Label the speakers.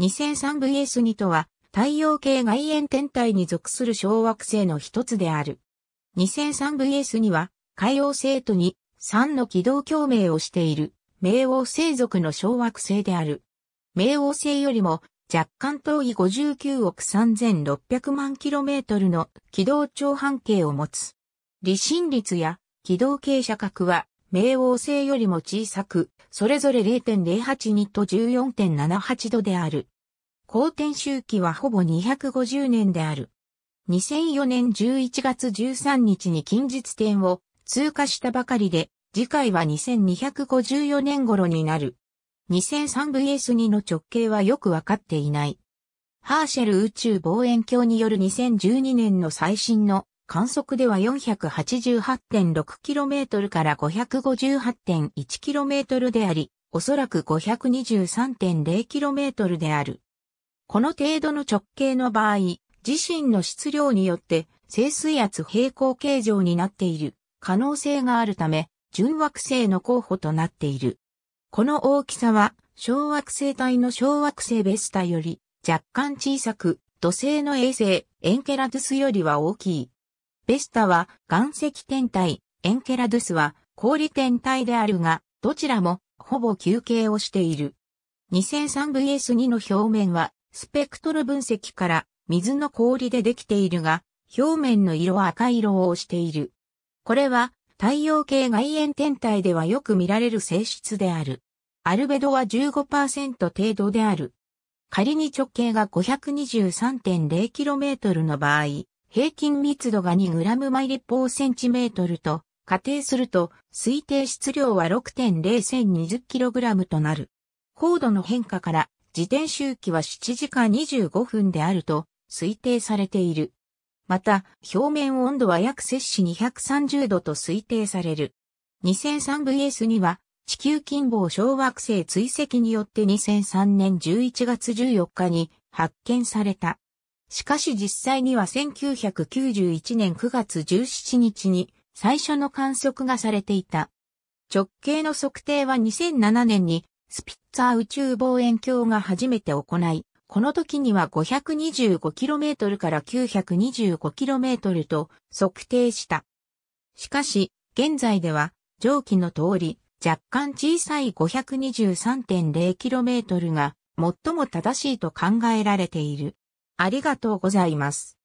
Speaker 1: 2003VS2 とは、太陽系外縁天体に属する小惑星の一つである。2003VS2 は、海洋星とに3の軌道共鳴をしている、冥王星族の小惑星である。冥王星よりも若干遠い59億3600万 km の軌道長半径を持つ。離心率や軌道傾斜角は冥王星よりも小さく、それぞれ0.082と14.78度である。公転周期はほぼ250年である。2004年11月13日に近日点を通過したばかりで、次回は2254年頃になる。2003vs2 の直径はよくわかっていない。ハーシェル宇宙望遠鏡による2012年の最新の観測では 488.6km から 558.1km であり、おそらく 523.0km である。この程度の直径の場合、自身の質量によって静水圧平行形状になっている可能性があるため、純惑星の候補となっている。この大きさは、小惑星帯の小惑星ベスタより若干小さく、土星の衛星エンケラドゥスよりは大きい。ベスタは岩石天体、エンケラドゥスは氷天体であるが、どちらもほぼ休憩をしている。2003vs2 の表面はスペクトル分析から水の氷でできているが、表面の色は赤色をしている。これは太陽系外縁天体ではよく見られる性質である。アルベドは15%程度である。仮に直径が 523.0km の場合、平均密度が 2g 毎立方センチメートルと仮定すると推定質量は 6.020kg となる。高度の変化から自転周期は7時間25分であると推定されている。また、表面温度は約摂氏230度と推定される。2003vs には、地球近傍小惑星追跡によって2003年11月14日に発見された。しかし実際には1991年9月17日に最初の観測がされていた。直径の測定は2007年にスピッツァー宇宙望遠鏡が初めて行い、この時には 525km から 925km と測定した。しかし、現在では上記の通り若干小さい 523.0km が最も正しいと考えられている。ありがとうございます。